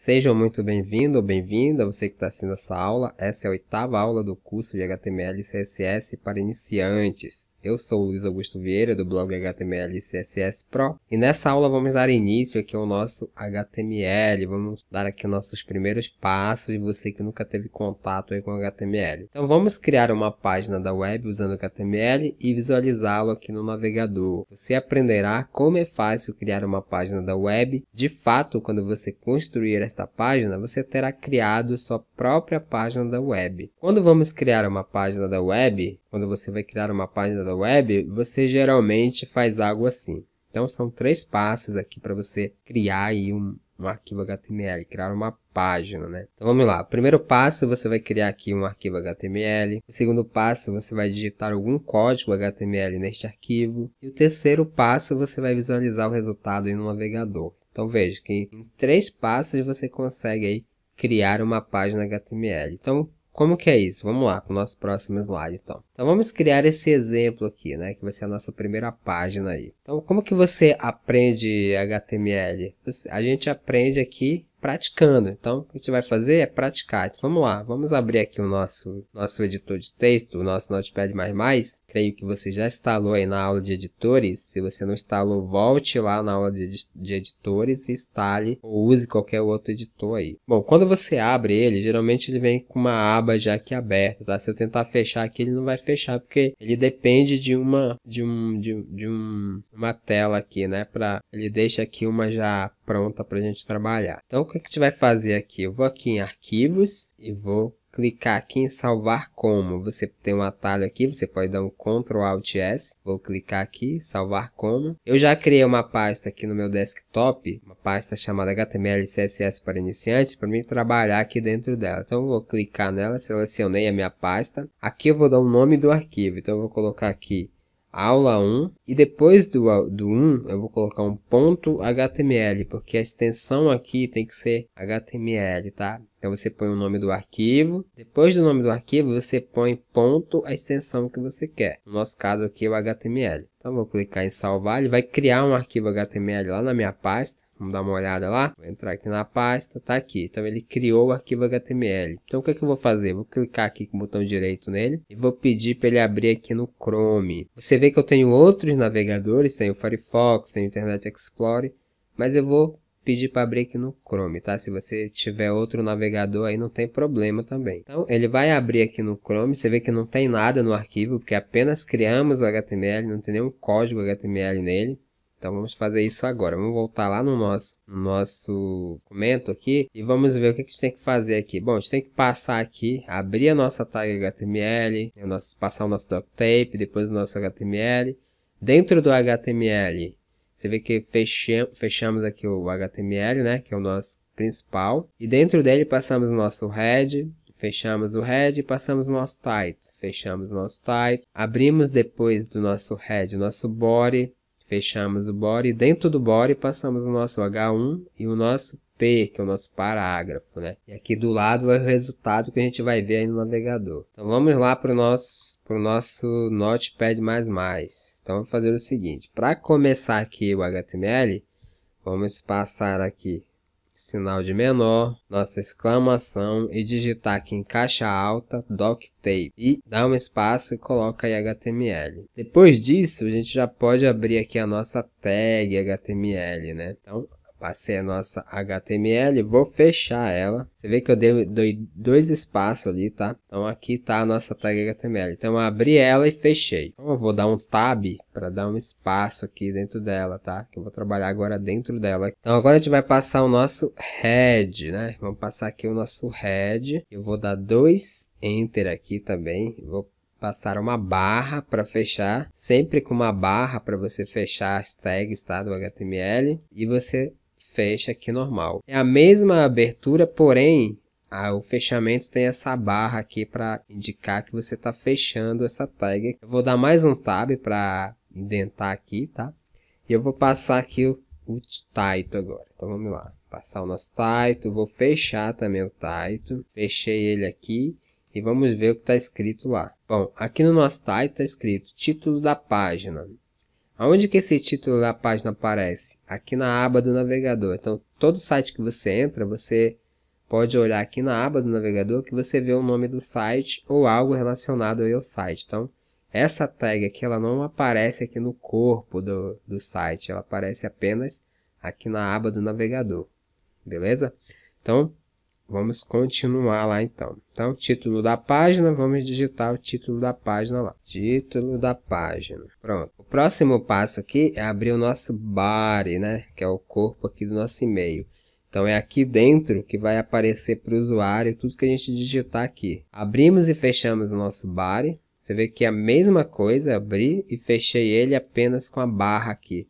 Sejam muito bem-vindo ou bem-vinda, você que está assistindo essa aula. Essa é a oitava aula do curso de HTML e CSS para iniciantes. Eu sou Luiz Augusto Vieira, do blog HTML e CSS Pro, e nessa aula vamos dar início aqui ao nosso HTML, vamos dar aqui nossos primeiros passos, você que nunca teve contato aí com HTML. Então vamos criar uma página da web usando HTML e visualizá-lo aqui no navegador. Você aprenderá como é fácil criar uma página da web. De fato, quando você construir esta página, você terá criado sua própria página da web. Quando vamos criar uma página da web, quando você vai criar uma página da web, você geralmente faz algo assim. Então são três passos aqui para você criar aí um, um arquivo HTML, criar uma página, né? Então vamos lá. Primeiro passo, você vai criar aqui um arquivo HTML. O segundo passo, você vai digitar algum código HTML neste arquivo. E o terceiro passo, você vai visualizar o resultado em um navegador. Então veja que em três passos você consegue aí criar uma página HTML. Então como que é isso? Vamos lá para o nosso próximo slide, então. Então, vamos criar esse exemplo aqui, né? Que vai ser a nossa primeira página aí. Então, como que você aprende HTML? Você, a gente aprende aqui praticando. Então, o que a gente vai fazer é praticar. Então, vamos lá, vamos abrir aqui o nosso, nosso editor de texto, o nosso Notepad++. Creio que você já instalou aí na aula de editores. Se você não instalou, volte lá na aula de, de editores e instale ou use qualquer outro editor aí. Bom, quando você abre ele, geralmente ele vem com uma aba já aqui aberta, tá? Se eu tentar fechar aqui, ele não vai fechar, porque ele depende de uma, de um, de, de um, uma tela aqui, né? Pra, ele deixa aqui uma já pronta a gente trabalhar. Então, o que a gente vai fazer aqui? Eu vou aqui em arquivos e vou clicar aqui em salvar como. Você tem um atalho aqui, você pode dar um Ctrl Alt S. Vou clicar aqui, salvar como. Eu já criei uma pasta aqui no meu desktop, uma pasta chamada HTML CSS para iniciantes, para mim trabalhar aqui dentro dela. Então vou clicar nela, selecionei a minha pasta. Aqui eu vou dar o nome do arquivo, então eu vou colocar aqui aula 1 e depois do, do 1 eu vou colocar um ponto HTML, porque a extensão aqui tem que ser HTML, tá? Então você põe o nome do arquivo, depois do nome do arquivo você põe ponto a extensão que você quer. No nosso caso aqui é o HTML. Então vou clicar em salvar, ele vai criar um arquivo HTML lá na minha pasta. Vamos dar uma olhada lá. Vou entrar aqui na pasta, tá aqui. Então ele criou o arquivo HTML. Então o que, é que eu vou fazer? Vou clicar aqui com o botão direito nele e vou pedir para ele abrir aqui no Chrome. Você vê que eu tenho outros navegadores, tenho o Firefox, tenho o Internet Explorer, mas eu vou pedir para abrir aqui no Chrome, tá? Se você tiver outro navegador aí não tem problema também. Então ele vai abrir aqui no Chrome, você vê que não tem nada no arquivo, porque apenas criamos o HTML, não tem nenhum código HTML nele. Então vamos fazer isso agora. Vamos voltar lá no nosso, no nosso documento aqui e vamos ver o que a gente tem que fazer aqui. Bom, a gente tem que passar aqui, abrir a nossa tag HTML, né, nosso, passar o nosso tape, depois o nosso HTML. Dentro do HTML, você vê que fecham, fechamos aqui o HTML, né, que é o nosso principal. E dentro dele passamos o nosso head, fechamos o head e passamos o nosso title. Fechamos o nosso title, abrimos depois do nosso head o nosso body, Fechamos o body, dentro do body passamos o nosso H1 e o nosso P, que é o nosso parágrafo, né? E aqui do lado é o resultado que a gente vai ver aí no navegador. Então vamos lá para o nosso, nosso Notepad++. Então vamos fazer o seguinte, para começar aqui o HTML, vamos passar aqui sinal de menor, nossa exclamação e digitar aqui em caixa alta tape e dá um espaço e coloca aí HTML. Depois disso, a gente já pode abrir aqui a nossa tag HTML, né? Então, passei a nossa HTML, vou fechar ela. Você vê que eu dei, dei dois espaços ali, tá? Então aqui tá a nossa tag HTML. Então eu abri ela e fechei. Então eu vou dar um tab para dar um espaço aqui dentro dela, tá? Que eu vou trabalhar agora dentro dela. Então agora a gente vai passar o nosso head, né? Vamos passar aqui o nosso head. Eu vou dar dois enter aqui também. Vou passar uma barra para fechar, sempre com uma barra para você fechar as tags tá, do HTML e você fecha aqui normal. É a mesma abertura, porém, o fechamento tem essa barra aqui para indicar que você está fechando essa tag. Eu vou dar mais um tab para indentar aqui, tá? E eu vou passar aqui o, o title agora. Então vamos lá, passar o nosso title, vou fechar também o title. Fechei ele aqui e vamos ver o que está escrito lá. Bom, aqui no nosso title está escrito título da página. Aonde que esse título da página aparece? Aqui na aba do navegador. Então, todo site que você entra, você pode olhar aqui na aba do navegador que você vê o nome do site ou algo relacionado ao site. Então, essa tag aqui ela não aparece aqui no corpo do, do site, ela aparece apenas aqui na aba do navegador. Beleza? Então, Vamos continuar lá então. Então, título da página, vamos digitar o título da página lá. Título da página. Pronto. O próximo passo aqui é abrir o nosso body, né? Que é o corpo aqui do nosso e-mail. Então é aqui dentro que vai aparecer para o usuário tudo que a gente digitar aqui. Abrimos e fechamos o nosso body. Você vê que é a mesma coisa, abri e fechei ele apenas com a barra aqui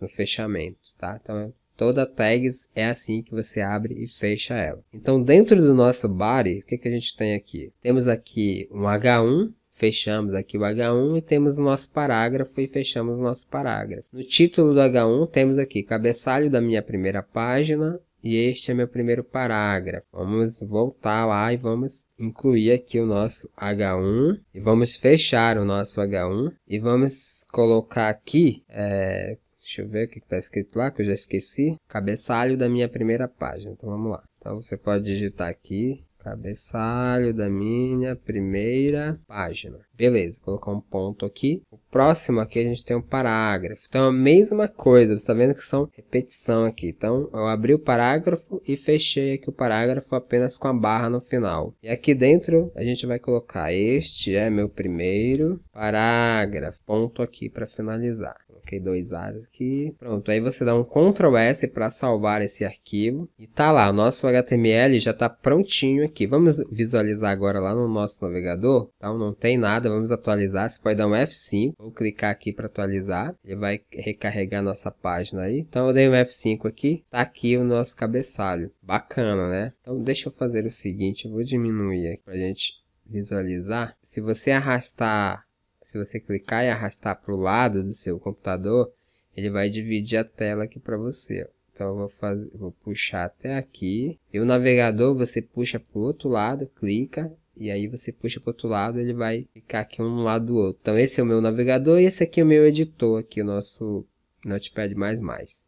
no fechamento, tá? Então Toda tags é assim que você abre e fecha ela. Então, dentro do nosso body, o que, que a gente tem aqui? Temos aqui um H1, fechamos aqui o H1 e temos o nosso parágrafo e fechamos o nosso parágrafo. No título do H1, temos aqui cabeçalho da minha primeira página e este é meu primeiro parágrafo. Vamos voltar lá e vamos incluir aqui o nosso H1 e vamos fechar o nosso H1 e vamos colocar aqui é, Deixa eu ver o que está escrito lá, que eu já esqueci. Cabeçalho da minha primeira página. Então vamos lá. Então você pode digitar aqui. Cabeçalho da minha primeira página. Beleza, colocar um ponto aqui. O próximo aqui a gente tem um parágrafo. Então a mesma coisa, você está vendo que são repetição aqui. Então eu abri o parágrafo e fechei aqui o parágrafo apenas com a barra no final. E aqui dentro a gente vai colocar este é meu primeiro parágrafo. Ponto aqui para finalizar coloquei dois ares aqui. Pronto, aí você dá um Ctrl S para salvar esse arquivo. E tá lá, o nosso HTML já está prontinho aqui. Vamos visualizar agora lá no nosso navegador. Então não tem nada, vamos atualizar. Você pode dar um F5, vou clicar aqui para atualizar. Ele vai recarregar nossa página aí. Então eu dei um F5 aqui, tá aqui o nosso cabeçalho. Bacana, né? Então deixa eu fazer o seguinte, eu vou diminuir aqui a gente visualizar. Se você arrastar se você clicar e arrastar para o lado do seu computador, ele vai dividir a tela aqui para você. Então eu vou, fazer, vou puxar até aqui. E o navegador você puxa para o outro lado, clica. E aí você puxa para o outro lado, ele vai ficar aqui um lado do outro. Então esse é o meu navegador e esse aqui é o meu editor, aqui o nosso Notepad++.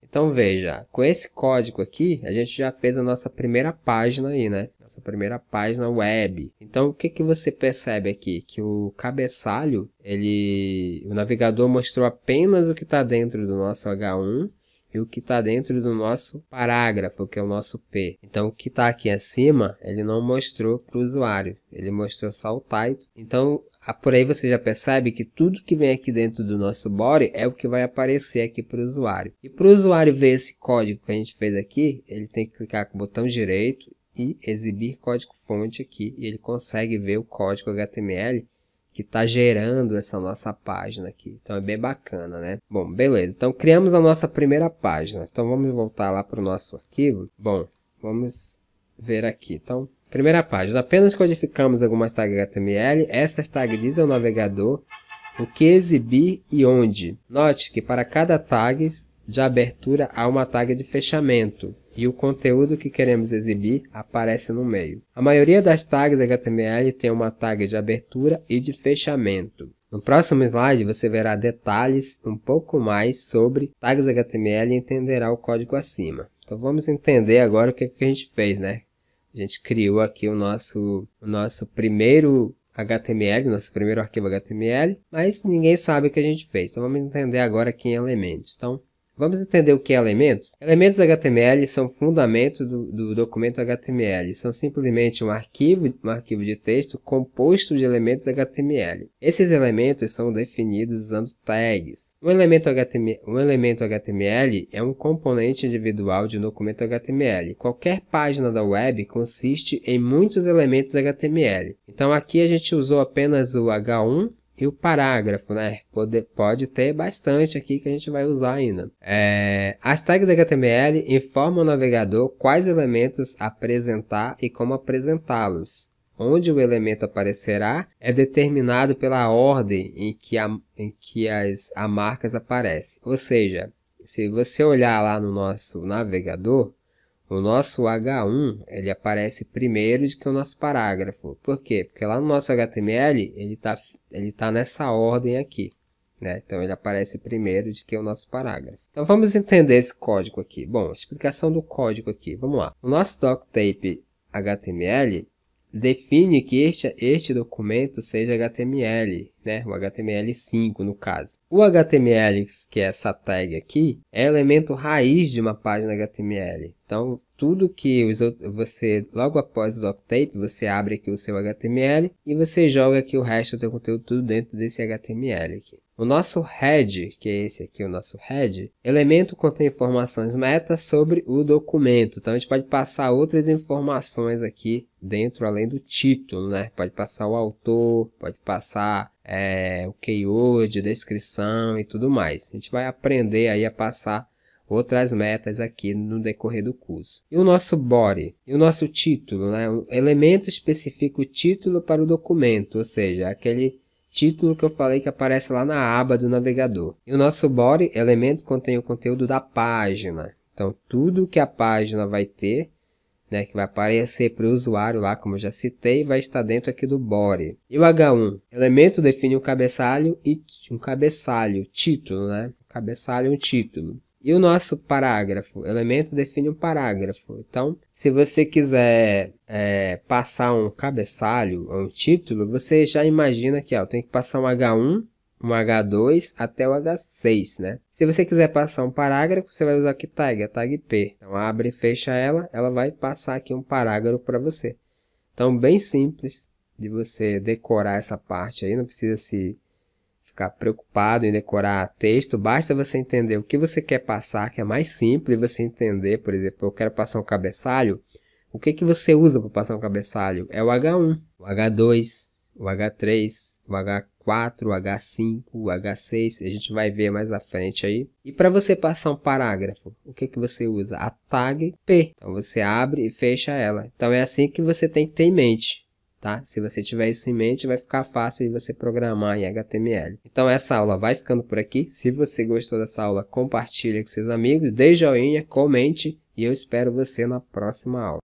Então veja, com esse código aqui, a gente já fez a nossa primeira página aí, né? Nossa primeira página web. Então o que, que você percebe aqui? Que o cabeçalho, ele, o navegador mostrou apenas o que está dentro do nosso H1 e o que está dentro do nosso parágrafo, que é o nosso P. Então, o que está aqui acima, ele não mostrou para o usuário, ele mostrou só o title. Então, ah, por aí você já percebe que tudo que vem aqui dentro do nosso body é o que vai aparecer aqui para o usuário. E para o usuário ver esse código que a gente fez aqui, ele tem que clicar com o botão direito e exibir código fonte aqui. E ele consegue ver o código HTML que está gerando essa nossa página aqui. Então é bem bacana, né? Bom, beleza. Então criamos a nossa primeira página. Então vamos voltar lá para o nosso arquivo. Bom, vamos ver aqui. Então Primeira página. Apenas codificamos algumas tags HTML. Essas tags dizem ao navegador o que exibir e onde. Note que para cada tag de abertura há uma tag de fechamento e o conteúdo que queremos exibir aparece no meio. A maioria das tags HTML tem uma tag de abertura e de fechamento. No próximo slide você verá detalhes um pouco mais sobre tags HTML e entenderá o código acima. Então vamos entender agora o que é a gente fez, né? A gente criou aqui o nosso, o nosso primeiro HTML, nosso primeiro arquivo HTML, mas ninguém sabe o que a gente fez. Então vamos entender agora aqui em é elementos. Então, Vamos entender o que é elementos? Elementos HTML são fundamentos do, do, documento HTML. São simplesmente um arquivo, um arquivo de texto composto de elementos HTML. Esses elementos são definidos usando tags. Um elemento HTML, um elemento HTML é um componente individual de um documento HTML. Qualquer página da web consiste em muitos elementos HTML. Então aqui a gente usou apenas o H1 e o parágrafo, né? Pode, pode ter bastante aqui que a gente vai usar ainda. É, as tags HTML informam o navegador quais elementos apresentar e como apresentá-los. Onde o elemento aparecerá é determinado pela ordem em que a, em que as a marcas aparecem. Ou seja, se você olhar lá no nosso navegador, o nosso H1 ele aparece primeiro de que o nosso parágrafo. Por quê? Porque lá no nosso HTML ele está ele está nessa ordem aqui, né? Então ele aparece primeiro de que é o nosso parágrafo. Então vamos entender esse código aqui. Bom, explicação do código aqui. Vamos lá. O nosso doctape HTML define que este, este documento seja HTML, né? o HTML5 no caso. O HTML, que é essa tag aqui, é elemento raiz de uma página HTML. Então, tudo que os você, logo após o Doctape, você abre aqui o seu HTML e você joga aqui o resto do seu conteúdo tudo dentro desse HTML aqui. O nosso head, que é esse aqui, o nosso head, elemento contém informações meta sobre o documento. Então, a gente pode passar outras informações aqui dentro, além do título, né? Pode passar o autor, pode passar é, o keyword, descrição e tudo mais. A gente vai aprender aí a passar outras metas aqui no decorrer do curso. E o nosso body, e o nosso título, né? O elemento especifica o título para o documento, ou seja, aquele título que eu falei que aparece lá na aba do navegador. E o nosso body, elemento, contém o conteúdo da página. Então, tudo que a página vai ter, né, que vai aparecer para o usuário lá, como eu já citei, vai estar dentro aqui do body. E o H1, elemento define um cabeçalho e um cabeçalho, título, né? cabeçalho é um título. E o nosso parágrafo, elemento define um parágrafo. Então, se você quiser é, passar um cabeçalho ou um título, você já imagina que ó, tem que passar um H1, um H2 até o H6, né? Se você quiser passar um parágrafo, você vai usar aqui tag? A tag P. Então, abre e fecha ela, ela vai passar aqui um parágrafo para você. Então, bem simples de você decorar essa parte aí, não precisa se ficar preocupado em decorar texto, basta você entender o que você quer passar, que é mais simples você entender, por exemplo, eu quero passar um cabeçalho, o que, que você usa para passar um cabeçalho? É o H1, o H2, o H3, o H4, o H5, o H6, a gente vai ver mais à frente aí. E para você passar um parágrafo, o que, que você usa? A tag P. Então você abre e fecha ela. Então é assim que você tem que ter em mente tá? Se você tiver isso em mente, vai ficar fácil de você programar em HTML. Então essa aula vai ficando por aqui. Se você gostou dessa aula, compartilhe com seus amigos, dê joinha, comente e eu espero você na próxima aula.